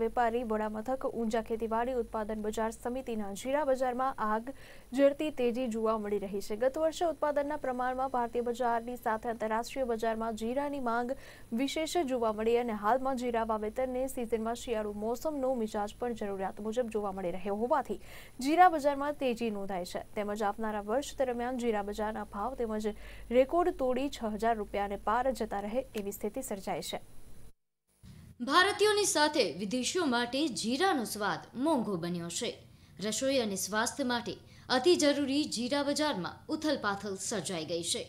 વેપારી વડામથક ઊંઝા ખેતીવાડી ઉત્પાદન બજાર સમિતિના જીરા બજારમાં આગ ઝરતી તેજી જોવા મળી રહી છે ગત વર્ષે ઉત્પાદનના પ્રમાણમાં ભારતીય બજારની સાથે આંતરરાષ્ટ્રીય બજારમાં જીરાની માંગ વિશેષ જોવા મળી અને હાલમાં જીરા વાવેતરને સિઝનમાં શિયાળુ મોસમનો મિજાજ પણ જરૂરિયાત મુજબ જોવા મળી રહ્યો હોવાથી જીરા બજારમાં તેજી નોંધાય છે તેમજ આવનારા વર્ષ દરમિયાન જીરા બજારના ભાવ તેમજ રેકોર્ડ તોડી છ હજાર રૂપિયાને પાર જતા રહે એવી સ્થિતિ સર્જાય છે ભારતીયોની સાથે વિદેશીઓ માટે જીરાનો સ્વાદ મોંઘો બન્યો છે રસોઈ અને સ્વાસ્થ્ય માટે અતિ જરૂરી જીરા બજારમાં ઉથલપાથલ સર્જાઈ ગઈ છે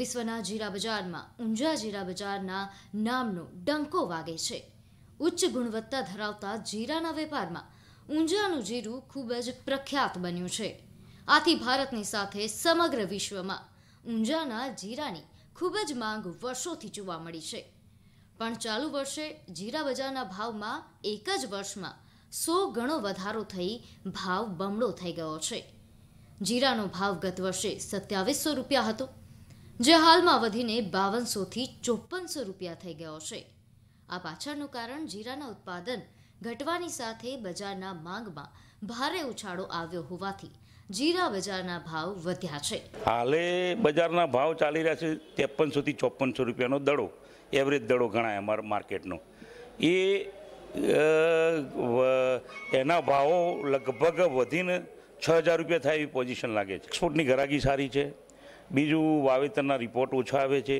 વિશ્વના જીરા બજારમાં ઊંઝા જીરા બજારના નામનો ડંકો વાગે છે ઉચ્ચ ગુણવત્તા ધરાવતા જીરાના વેપારમાં ઊંઝાનું જીરું ખૂબ જ પ્રખ્યાત બન્યું છે આથી ભારતની સાથે સમગ્ર વિશ્વમાં ઊંઝાના જીરાની ખૂબ જ માંગ વર્ષોથી જોવા મળી છે પણ ચાલુ વર્ષે જીરા બજારના ભાવમાં એક જ વર્ષમાં સો ગણો વધારો થઈ ભાવ બમણો થઈ ગયો છે જીરાનો ભાવ ગત વર્ષે સત્યાવીસો રૂપિયા હતો જે હાલમાં વધીને બાવનસોથી ચોપનસો રૂપિયા થઈ ગયો છે આ પાછળનું કારણ જીરાના ઉત્પાદન ઘટવાની સાથે બજારના માંગમાં ભારે ઉછાળો આવ્યો હોવાથી જીરા બજારના ભાવ વધ્યા છે હાલે બજારના ભાવ ચાલી રહ્યા છે ત્રેપનસોથી ચોપનસો રૂપિયાનો દડો એવરેજ દડો ગણાય અમારા માર્કેટનો એ એના ભાવો લગભગ વધીને છ હજાર રૂપિયા થાય એવી પોઝિશન લાગે છે એક્સપોર્ટની ઘરાકી સારી છે બીજું વાવેતરના રિપોર્ટ ઓછા આવે છે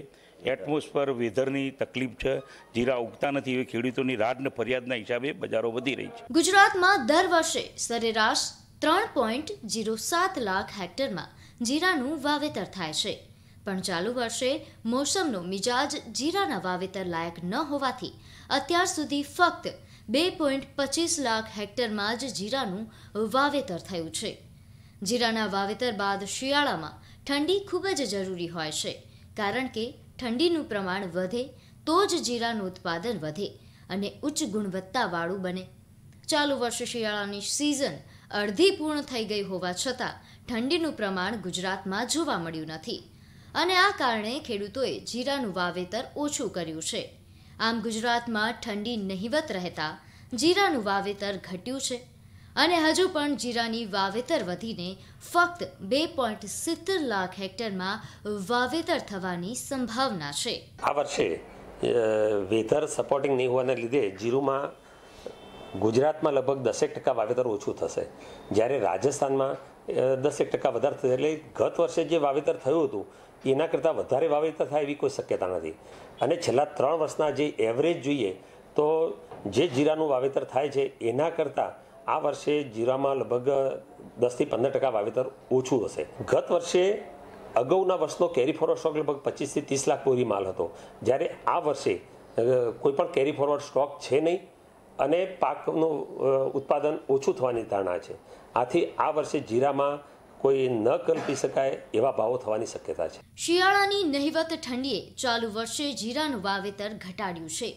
એટમોસ્ફર વેધરની તકલીફ છે જીરા ઉગતા નથી એવી ખેડૂતોની રાહત ફરિયાદના હિસાબે બજારો વધી રહી છે ગુજરાતમાં દર વર્ષે સરેરાશ ત્રણ પોઈન્ટ જીરો સાત લાખ હેક્ટરમાં જીરાનું વાવેતર થાય છે પણ ચાલુ વર્ષે મોસમનો મિજાજ જીરાના વાવેતર લાયક ન હોવાથી અત્યાર સુધી ફક્ત બે પોઈન્ટ પચીસ લાખ હેક્ટરમાં જ જીરાનું વાવેતર થયું છે જીરાના વાવેતર બાદ શિયાળામાં ઠંડી ખૂબ જ જરૂરી હોય છે કારણ કે ઠંડીનું પ્રમાણ વધે તો જ જીરાનું ઉત્પાદન વધે અને ઉચ્ચ ગુણવત્તાવાળું બને ચાલુ વર્ષે શિયાળાની સિઝન અડધી પૂર્ણ થઈ ગઈ હોવા છતાં ઠંડીનું પ્રમાણ ગુજરાતમાં જોવા મળ્યું નથી અને આ કારણે ખેડૂતોએ જીરાનું વાવેતર ઓછું કર્યું છે આમ ગુજરાતમાં ઠંડી નહિવત રહેતા જીરાનું વાવેતર ઘટ્યું છે અને હજુ પણ જીરાની વાવેતર વધીને ફક્ત બે પોઈન્ટ સિત્તેર લાખ હેક્ટરમાં વાવેતર થવાની સંભાવના છે આ વર્ષે વેધર સપોર્ટિંગ નહીં હોવાને લીધે જીરુમાં ગુજરાતમાં લગભગ દસેક ટકા વાવેતર ઓછું થશે જ્યારે રાજસ્થાનમાં દસેક ટકા વધારે થશે એટલે ગત વર્ષે જે વાવેતર થયું હતું એના કરતાં વધારે વાવેતર થાય એવી કોઈ શક્યતા નથી અને છેલ્લા ત્રણ વર્ષના જે એવરેજ જોઈએ તો જે જીરાનું વાવેતર થાય છે એના કરતાં આ વર્ષે જીરામાં લગભગ દસથી પંદર ટકા વાવેતર ઓછું હશે ગત વર્ષે અગાઉના વર્ષનો કેરી ફોરવર્ડ સ્ટોક લગભગ પચીસથી ત્રીસ લાખ બોરી માલ હતો જ્યારે આ વર્ષે કોઈ પણ કેરી ફોરવર્ડ સ્ટોક છે નહીં અને પાકનું ઉત્પાદન ઓછું થવાની ધારણા છે આથી આ વર્ષે જીરામાં કોઈ ન કલ્પી શકાય એવા ભાવો થવાની શક્યતા છે શિયાળાની નહિવત ઠંડીએ ચાલુ વર્ષે જીરાનું વાવેતર ઘટાડ્યું છે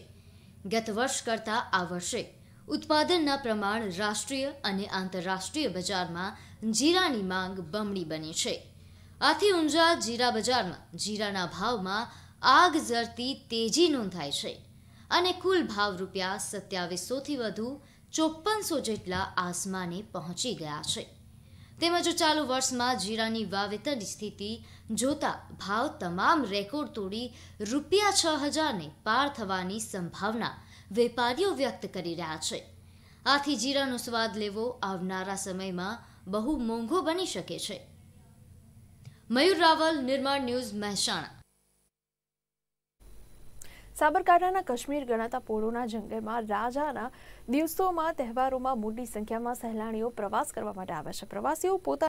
ગત વર્ષ કરતાં આ વર્ષે ઉત્પાદનના પ્રમાણ રાષ્ટ્રીય અને આંતરરાષ્ટ્રીય બજારમાં જીરાની માંગ બમણી બની છે આથી ઊંઝા જીરા બજારમાં જીરાના ભાવમાં આગ ઝરતી તેજી નોંધાય છે અને કુલ ભાવ રૂપિયા સત્યાવીસોથી વધુ ચોપ્પનસો જેટલા આસમાને પહોંચી ગયા છે તેમજ ચાલુ વર્ષમાં જીરાની વાવેતરની સ્થિતિ જોતા ભાવ તમામ રેકોર્ડ તોડી રૂપિયા છ હજારને પાર થવાની સંભાવના વેપારીઓ વ્યક્ત કરી રહ્યા છે આથી જીરાનો સ્વાદ લેવો આવનારા સમયમાં બહુ મોંઘો બની શકે છે મયુર રાવલ નિર્માણ ન્યૂઝ મહેસાણા સાબરકાંઠાના કશ્મીર ગણાતા પોળોના જંગલમાં રાજાના દિવસોમાં તહેવારોમાં મોટી સંખ્યામાં સહેલાણીઓ પ્રવાસ કરવા માટે આવે છે પ્રવાસીઓ પોતા